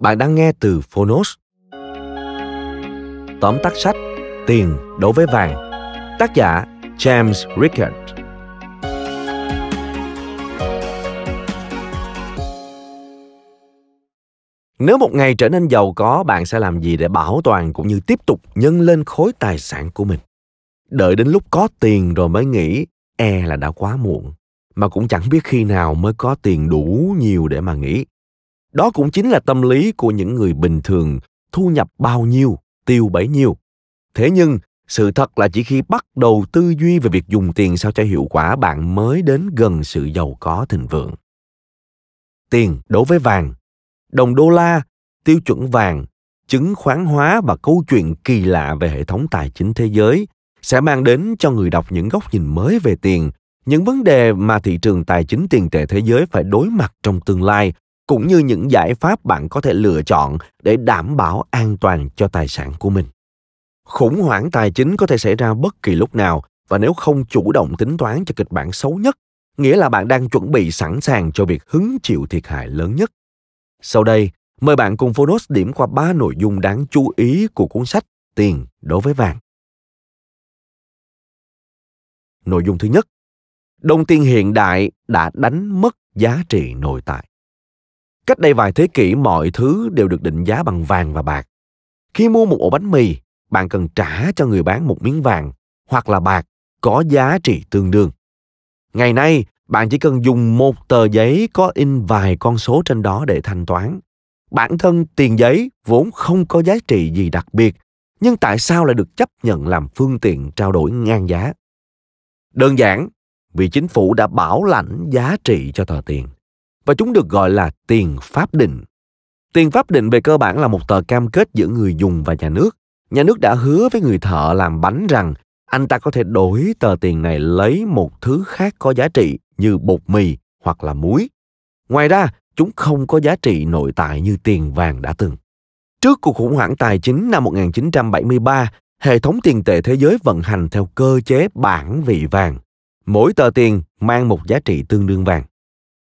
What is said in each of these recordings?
Bạn đang nghe từ Phonos. Tóm tắt sách Tiền đối với vàng. Tác giả James Rickert. Nếu một ngày trở nên giàu có, bạn sẽ làm gì để bảo toàn cũng như tiếp tục nhân lên khối tài sản của mình? Đợi đến lúc có tiền rồi mới nghĩ, e là đã quá muộn, mà cũng chẳng biết khi nào mới có tiền đủ nhiều để mà nghĩ đó cũng chính là tâm lý của những người bình thường, thu nhập bao nhiêu, tiêu bấy nhiêu. Thế nhưng, sự thật là chỉ khi bắt đầu tư duy về việc dùng tiền sao cho hiệu quả bạn mới đến gần sự giàu có thịnh vượng. Tiền đối với vàng, đồng đô la, tiêu chuẩn vàng, chứng khoán hóa và câu chuyện kỳ lạ về hệ thống tài chính thế giới sẽ mang đến cho người đọc những góc nhìn mới về tiền, những vấn đề mà thị trường tài chính tiền tệ thế giới phải đối mặt trong tương lai cũng như những giải pháp bạn có thể lựa chọn để đảm bảo an toàn cho tài sản của mình. Khủng hoảng tài chính có thể xảy ra bất kỳ lúc nào và nếu không chủ động tính toán cho kịch bản xấu nhất, nghĩa là bạn đang chuẩn bị sẵn sàng cho việc hứng chịu thiệt hại lớn nhất. Sau đây, mời bạn cùng Phonos điểm qua ba nội dung đáng chú ý của cuốn sách Tiền đối với vàng. Nội dung thứ nhất, đồng tiền hiện đại đã đánh mất giá trị nội tại. Cách đây vài thế kỷ mọi thứ đều được định giá bằng vàng và bạc. Khi mua một ổ bánh mì, bạn cần trả cho người bán một miếng vàng hoặc là bạc có giá trị tương đương. Ngày nay, bạn chỉ cần dùng một tờ giấy có in vài con số trên đó để thanh toán. Bản thân tiền giấy vốn không có giá trị gì đặc biệt, nhưng tại sao lại được chấp nhận làm phương tiện trao đổi ngang giá? Đơn giản, vì chính phủ đã bảo lãnh giá trị cho tờ tiền và chúng được gọi là tiền pháp định. Tiền pháp định về cơ bản là một tờ cam kết giữa người dùng và nhà nước. Nhà nước đã hứa với người thợ làm bánh rằng anh ta có thể đổi tờ tiền này lấy một thứ khác có giá trị như bột mì hoặc là muối. Ngoài ra, chúng không có giá trị nội tại như tiền vàng đã từng. Trước cuộc khủng hoảng tài chính năm 1973, hệ thống tiền tệ thế giới vận hành theo cơ chế bản vị vàng. Mỗi tờ tiền mang một giá trị tương đương vàng.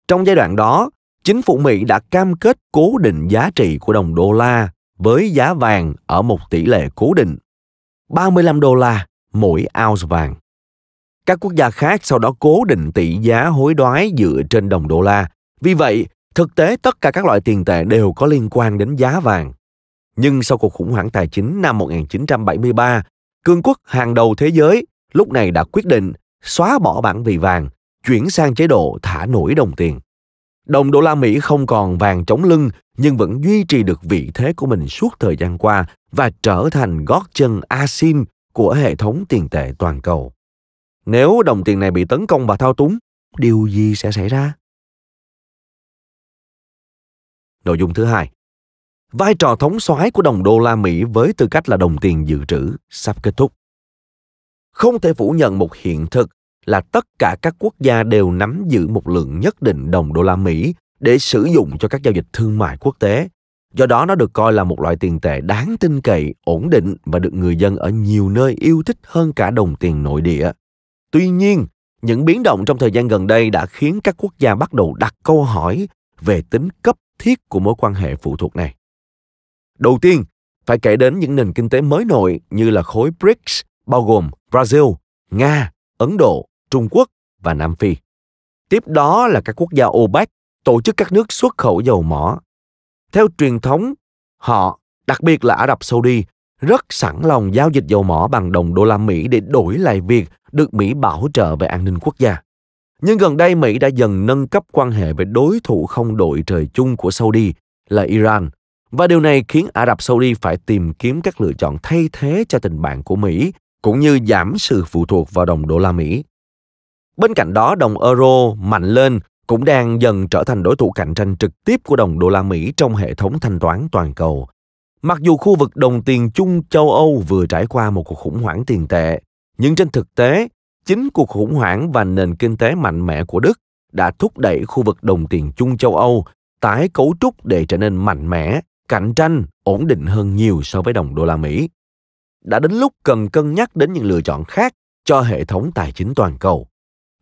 Trong giai đoạn đó, chính phủ Mỹ đã cam kết cố định giá trị của đồng đô la với giá vàng ở một tỷ lệ cố định 35 đô la mỗi ounce vàng. Các quốc gia khác sau đó cố định tỷ giá hối đoái dựa trên đồng đô la. Vì vậy, thực tế tất cả các loại tiền tệ đều có liên quan đến giá vàng. Nhưng sau cuộc khủng hoảng tài chính năm 1973, cường quốc hàng đầu thế giới lúc này đã quyết định xóa bỏ bản vị vàng chuyển sang chế độ thả nổi đồng tiền. Đồng đô la Mỹ không còn vàng chống lưng nhưng vẫn duy trì được vị thế của mình suốt thời gian qua và trở thành gót chân asin của hệ thống tiền tệ toàn cầu. Nếu đồng tiền này bị tấn công và thao túng, điều gì sẽ xảy ra? Nội dung thứ hai. Vai trò thống soái của đồng đô la Mỹ với tư cách là đồng tiền dự trữ sắp kết thúc. Không thể phủ nhận một hiện thực là tất cả các quốc gia đều nắm giữ một lượng nhất định đồng đô la Mỹ để sử dụng cho các giao dịch thương mại quốc tế. Do đó nó được coi là một loại tiền tệ đáng tin cậy, ổn định và được người dân ở nhiều nơi yêu thích hơn cả đồng tiền nội địa. Tuy nhiên, những biến động trong thời gian gần đây đã khiến các quốc gia bắt đầu đặt câu hỏi về tính cấp thiết của mối quan hệ phụ thuộc này. Đầu tiên, phải kể đến những nền kinh tế mới nổi như là khối BRICS, bao gồm Brazil, Nga, Ấn Độ, Trung Quốc và Nam Phi. Tiếp đó là các quốc gia OPEC, tổ chức các nước xuất khẩu dầu mỏ. Theo truyền thống, họ, đặc biệt là Ả Rập Saudi, rất sẵn lòng giao dịch dầu mỏ bằng đồng đô la Mỹ để đổi lại việc được Mỹ bảo trợ về an ninh quốc gia. Nhưng gần đây Mỹ đã dần nâng cấp quan hệ với đối thủ không đội trời chung của Saudi là Iran, và điều này khiến Ả Rập Saudi phải tìm kiếm các lựa chọn thay thế cho tình bạn của Mỹ, cũng như giảm sự phụ thuộc vào đồng đô la Mỹ. Bên cạnh đó, đồng euro mạnh lên cũng đang dần trở thành đối thủ cạnh tranh trực tiếp của đồng đô la Mỹ trong hệ thống thanh toán toàn cầu. Mặc dù khu vực đồng tiền chung châu Âu vừa trải qua một cuộc khủng hoảng tiền tệ, nhưng trên thực tế, chính cuộc khủng hoảng và nền kinh tế mạnh mẽ của Đức đã thúc đẩy khu vực đồng tiền chung châu Âu tái cấu trúc để trở nên mạnh mẽ, cạnh tranh, ổn định hơn nhiều so với đồng đô la Mỹ. Đã đến lúc cần cân nhắc đến những lựa chọn khác cho hệ thống tài chính toàn cầu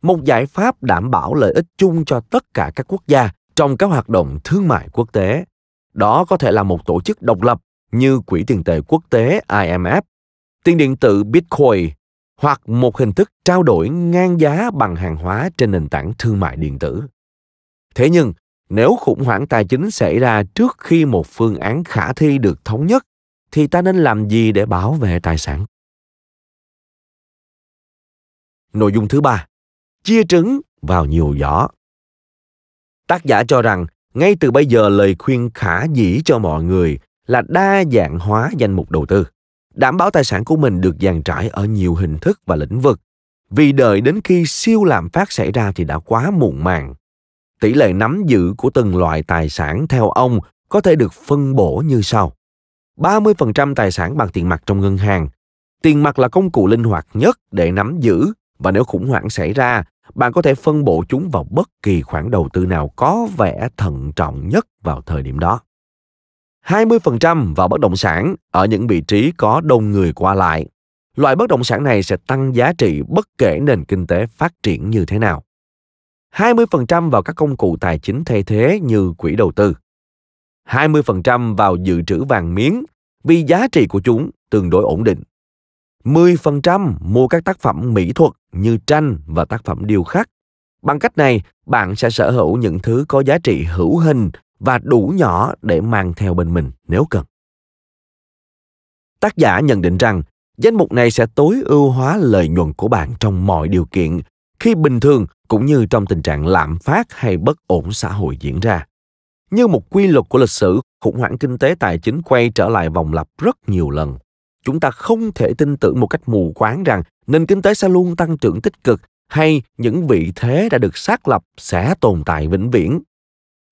một giải pháp đảm bảo lợi ích chung cho tất cả các quốc gia trong các hoạt động thương mại quốc tế. Đó có thể là một tổ chức độc lập như Quỹ tiền tệ quốc tế IMF, tiền điện tử Bitcoin hoặc một hình thức trao đổi ngang giá bằng hàng hóa trên nền tảng thương mại điện tử. Thế nhưng, nếu khủng hoảng tài chính xảy ra trước khi một phương án khả thi được thống nhất thì ta nên làm gì để bảo vệ tài sản? Nội dung thứ ba, chia trứng vào nhiều giỏ. Tác giả cho rằng, ngay từ bây giờ lời khuyên khả dĩ cho mọi người là đa dạng hóa danh mục đầu tư, đảm bảo tài sản của mình được dàn trải ở nhiều hình thức và lĩnh vực, vì đợi đến khi siêu lạm phát xảy ra thì đã quá muộn màng. Tỷ lệ nắm giữ của từng loại tài sản theo ông có thể được phân bổ như sau. 30% tài sản bằng tiền mặt trong ngân hàng. Tiền mặt là công cụ linh hoạt nhất để nắm giữ và nếu khủng hoảng xảy ra, bạn có thể phân bổ chúng vào bất kỳ khoản đầu tư nào có vẻ thận trọng nhất vào thời điểm đó. 20% vào bất động sản ở những vị trí có đông người qua lại. Loại bất động sản này sẽ tăng giá trị bất kể nền kinh tế phát triển như thế nào. 20% vào các công cụ tài chính thay thế như quỹ đầu tư. 20% vào dự trữ vàng miếng vì giá trị của chúng tương đối ổn định 10% mua các tác phẩm mỹ thuật như tranh và tác phẩm điêu khắc. Bằng cách này, bạn sẽ sở hữu những thứ có giá trị hữu hình và đủ nhỏ để mang theo bên mình nếu cần. Tác giả nhận định rằng, danh mục này sẽ tối ưu hóa lợi nhuận của bạn trong mọi điều kiện, khi bình thường cũng như trong tình trạng lạm phát hay bất ổn xã hội diễn ra. Như một quy luật của lịch sử, khủng hoảng kinh tế tài chính quay trở lại vòng lặp rất nhiều lần chúng ta không thể tin tưởng một cách mù quáng rằng nền kinh tế sẽ luôn tăng trưởng tích cực hay những vị thế đã được xác lập sẽ tồn tại vĩnh viễn.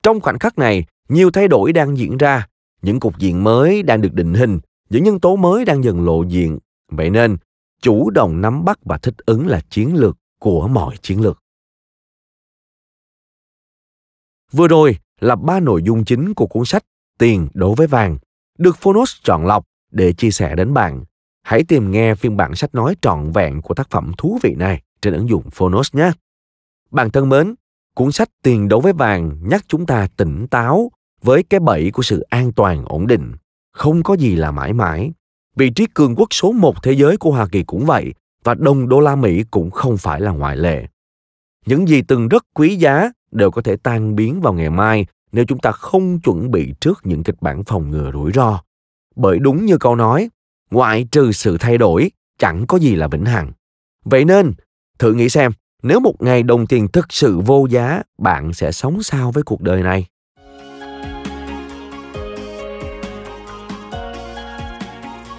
Trong khoảnh khắc này, nhiều thay đổi đang diễn ra, những cục diện mới đang được định hình, những nhân tố mới đang dần lộ diện. Vậy nên, chủ động nắm bắt và thích ứng là chiến lược của mọi chiến lược. Vừa rồi là ba nội dung chính của cuốn sách Tiền đối với vàng, được Phonos chọn lọc để chia sẻ đến bạn. Hãy tìm nghe phiên bản sách nói trọn vẹn của tác phẩm thú vị này trên ứng dụng Phonos nhé. Bạn thân mến, cuốn sách Tiền đấu với vàng nhắc chúng ta tỉnh táo với cái bẫy của sự an toàn ổn định. Không có gì là mãi mãi. Vị trí cường quốc số một thế giới của Hoa Kỳ cũng vậy và đồng đô la Mỹ cũng không phải là ngoại lệ. Những gì từng rất quý giá đều có thể tan biến vào ngày mai nếu chúng ta không chuẩn bị trước những kịch bản phòng ngừa rủi ro bởi đúng như câu nói, ngoại trừ sự thay đổi, chẳng có gì là vĩnh hằng. Vậy nên, thử nghĩ xem, nếu một ngày đồng tiền thực sự vô giá, bạn sẽ sống sao với cuộc đời này?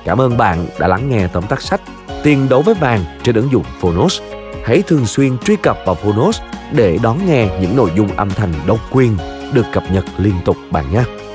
Cảm ơn bạn đã lắng nghe tóm tắt sách Tiền đấu với vàng trên ứng dụng Phonos. Hãy thường xuyên truy cập vào Phonos để đón nghe những nội dung âm thanh độc quyền được cập nhật liên tục bạn nhé.